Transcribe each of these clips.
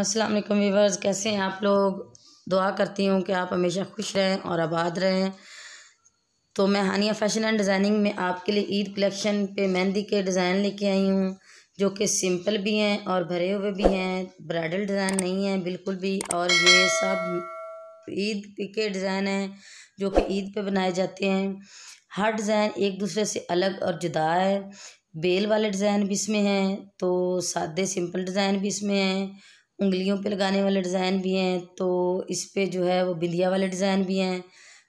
असलम वालेकुम वीवर्स कैसे हैं आप लोग दुआ करती हूँ कि आप हमेशा खुश रहें और आबाद रहें तो मैं हानिया फैशन एंड डिज़ाइनिंग में आपके लिए ईद कलेक्शन पे मेहंदी के डिज़ाइन लेके आई हूँ जो कि सिंपल भी हैं और भरे हुए भी हैं ब्राइडल डिज़ाइन नहीं है बिल्कुल भी और ये सब ईद के डिज़ाइन हैं जो कि ईद पर बनाए जाते हैं हर डिज़ाइन एक दूसरे से अलग और जुदा है बेल वाले डिज़ाइन भी इसमें हैं तो सादे सिंपल डिज़ाइन भी इसमें हैं उंगलियों पे लगाने वाले डिज़ाइन भी हैं तो इस पर जो है वो बिंदिया वाले डिज़ाइन भी हैं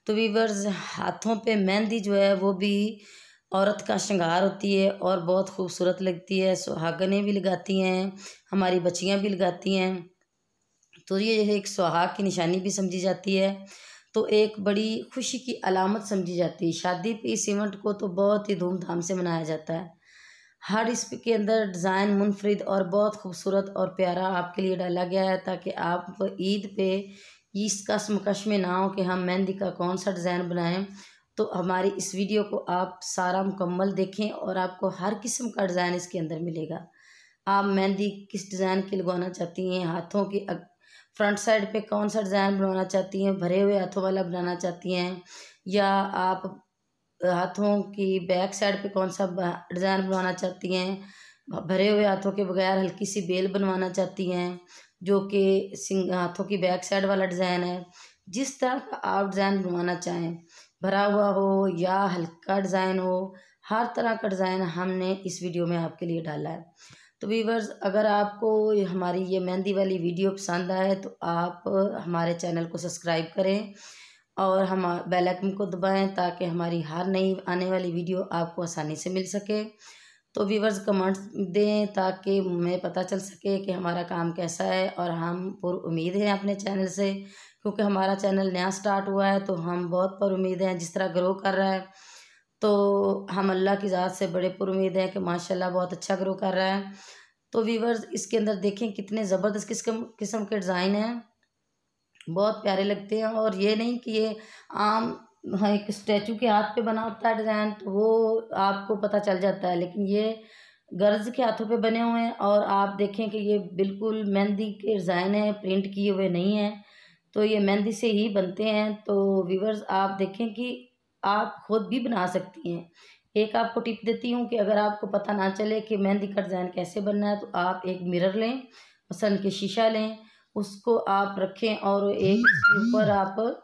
तो वीवर्स हाथों पे मेहंदी जो है वो भी औरत का श्रृंगार होती है और बहुत खूबसूरत लगती है सुहागने भी लगाती हैं हमारी बच्चियाँ भी लगाती हैं तो ये एक सुहाग की निशानी भी समझी जाती है तो एक बड़ी खुशी की अलामत समझी जाती है शादी पे इस इवेंट को तो बहुत ही धूमधाम से मनाया जाता है हर इस के अंदर डिज़ाइन मुनफरद और बहुत खूबसूरत और प्यारा आपके लिए डाला गया है ताकि आप ईद पे इस कसम कश में ना हो कि हम मेहंदी का कौन सा डिज़ाइन बनाएं तो हमारी इस वीडियो को आप सारा मुकम्मल देखें और आपको हर किस्म का डिज़ाइन इसके अंदर मिलेगा आप मेहंदी किस डिज़ाइन की लगवाना चाहती हैं हाथों के फ्रंट साइड पे कौन सा डिज़ाइन बनाना चाहती हैं भरे हुए हाथों वाला बनाना चाहती हैं या आप हाथों की बैक साइड पे कौन सा डिज़ाइन बनवाना चाहती हैं भरे हुए हाथों के बगैर हल्की सी बेल बनवाना चाहती हैं जो कि सिंग हाथों की बैक साइड वाला डिज़ाइन है जिस तरह का आप डिज़ाइन बनवाना चाहें भरा हुआ हो या हल्का डिज़ाइन हो हर तरह का डिज़ाइन हमने इस वीडियो में आपके लिए डाला है तो वीवर्स अगर आपको हमारी ये मेहंदी वाली वीडियो पसंद आए तो आप हमारे चैनल को सब्सक्राइब करें और हम बेल आइकन को दबाएं ताकि हमारी हर नई आने वाली वीडियो आपको आसानी से मिल सके तो व्यूवर्स कमेंट्स दें ताकि हमें पता चल सके कि हमारा काम कैसा है और हम पुर उम्मीद हैं अपने चैनल से क्योंकि हमारा चैनल नया स्टार्ट हुआ है तो हम बहुत पर उम्मीद हैं जिस तरह ग्रो कर रहा है तो हम अल्लाह की ज़ात से बड़े पर उम्मीद हैं कि माशाल्लाह बहुत अच्छा ग्रो कर रहा है तो व्यूवर्स इसके अंदर देखें कितने ज़बरदस्त किस्म किस्म के डिज़ाइन हैं बहुत प्यारे लगते हैं और ये नहीं कि ये आम हाँ एक स्टैचू के हाथ पे बना होता है डिज़ाइन तो वो आपको पता चल जाता है लेकिन ये गर्ज के हाथों पे बने हुए हैं और आप देखें कि ये बिल्कुल मेहंदी के डिज़ाइन है प्रिंट किए हुए नहीं हैं तो ये मेहंदी से ही बनते हैं तो व्यूवर्स आप देखें कि आप खुद भी बना सकती हैं एक आपको टिप देती हूँ कि अगर आपको पता ना चले कि मेहंदी का डिज़ाइन कैसे बनना है तो आप एक मिरर लें पसंद के शीशा लें उसको आप रखें और एक हम्म, ऊपर हम्म। आप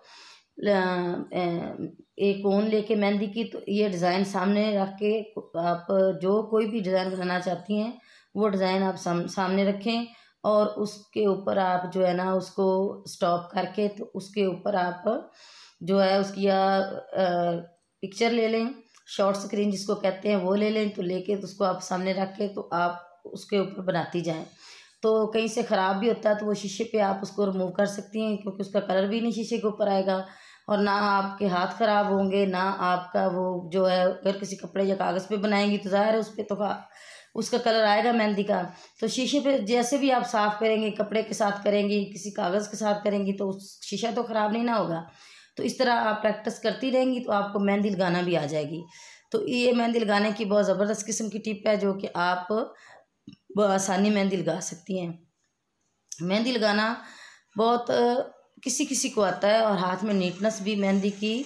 एक ओन लेके मेहंदी की तो ये डिज़ाइन सामने रख के आप जो कोई भी डिज़ाइन बनाना चाहती हैं वो डिज़ाइन आप साम, सामने रखें और उसके ऊपर आप जो है ना उसको स्टॉप करके तो उसके ऊपर आप जो है उसकी या पिक्चर ले लें शॉर्ट स्क्रीन जिसको कहते हैं वो ले लें तो लेके तो उसको आप सामने रख के तो आप उसके ऊपर बनाती जाएं तो कहीं से ख़राब भी होता है तो वो शीशे पे आप उसको रिमूव कर सकती हैं क्योंकि उसका कलर भी नहीं शीशे के ऊपर आएगा और ना आपके हाथ ख़राब होंगे ना आपका वो जो है अगर किसी कपड़े या कागज़ पे बनाएंगी तो ज़ाहिर है उस पर तो उसका कलर आएगा मेहंदी का तो शीशे पे जैसे भी आप साफ़ करेंगे कपड़े के साथ करेंगी किसी कागज़ के साथ करेंगी तो शीशा तो ख़राब नहीं ना होगा तो इस तरह आप प्रैक्टिस करती रहेंगी तो आपको मेहंदी लगाना भी आ जाएगी तो ये मेहंदी लगाने की बहुत ज़बरदस्त किस्म की टिप है जो कि आप आसानी मेहंदी लगा सकती हैं मेहंदी लगाना बहुत किसी किसी को आता है और हाथ में नीटनेस भी मेहंदी की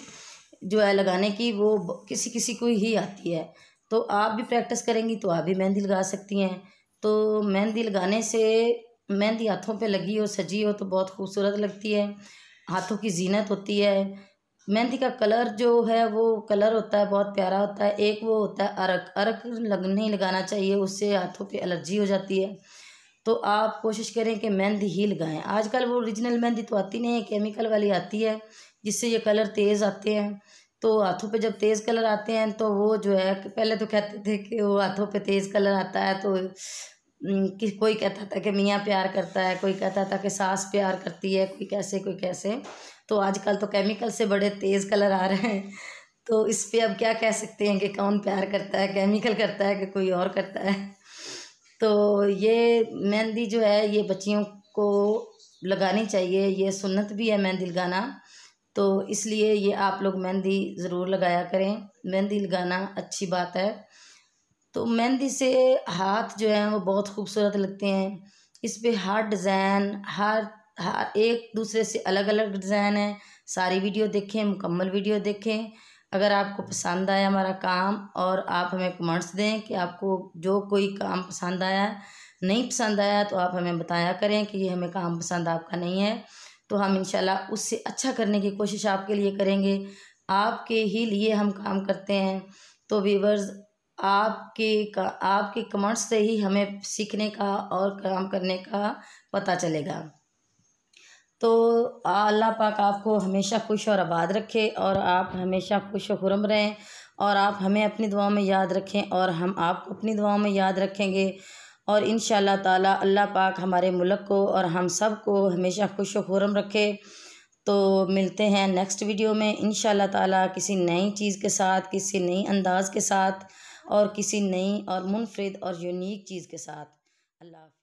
जो है लगाने की वो किसी किसी को ही आती है तो आप भी प्रैक्टिस करेंगी तो आप भी मेहंदी लगा सकती हैं तो मेहंदी लगाने से मेहंदी हाथों पे लगी हो सजी हो तो बहुत खूबसूरत लगती है हाथों की जीनत होती है मेहंदी का कलर जो है वो कलर होता है बहुत प्यारा होता है एक वो होता है अरक अरक लग नहीं लगाना चाहिए उससे हाथों पे एलर्जी हो जाती है तो आप कोशिश करें कि मेहंदी ही लगाएं आजकल वो ओरिजिनल मेहंदी तो आती नहीं है केमिकल वाली आती है जिससे ये कलर तेज़ आते हैं तो हाथों पे जब तेज़ कलर आते हैं तो वो जो है पहले तो कहते थे कि वो हाथों पर तेज़ कलर आता है तो कि कोई कहता था कि मियाँ प्यार करता है कोई कहता था कि सास प्यार करती है कोई कैसे कोई कैसे तो आजकल तो केमिकल से बड़े तेज़ कलर आ रहे हैं तो इस पर अब क्या कह सकते हैं कि कौन प्यार करता है केमिकल करता है कि कोई और करता है तो ये मेहंदी जो है ये बच्चियों को लगानी चाहिए ये सुन्नत भी है मेहंदी लगाना तो इसलिए ये आप लोग मेहंदी ज़रूर लगाया करें मेहंदी लगाना अच्छी बात है तो मेहंदी से हाथ जो है वो बहुत खूबसूरत लगते हैं इस पर हर डिज़ाइन हर हाँ, एक दूसरे से अलग अलग डिज़ाइन है सारी वीडियो देखें मुकम्मल वीडियो देखें अगर आपको पसंद आया हमारा काम और आप हमें कमेंट्स दें कि आपको जो कोई काम पसंद आया नहीं पसंद आया तो आप हमें बताया करें कि ये हमें काम पसंद आपका नहीं है तो हम इंशाल्लाह उससे अच्छा करने की कोशिश आपके लिए करेंगे आपके ही लिए हम काम करते हैं तो वीवर्स आपके का आपके कमेंट्स से ही हमें सीखने का और काम करने का पता चलेगा तो अल्लाह पाक आपको हमेशा खुश और आबाद रखे और आप हमेशा खुश खुरम रहें और आप हमें अपनी दुआओं में याद रखें और हम आपको अपनी दुआओं में याद रखेंगे और इन ताला अल्लाह पाक हमारे मुल्क को और हम सब को हमेशा खुश खुरम रखे तो मिलते हैं नेक्स्ट वीडियो में इन ताला किसी नई चीज़ के साथ किसी नई अंदाज के साथ और किसी नई और मुनफरद और यूनिक चीज़ के साथ अल्लाह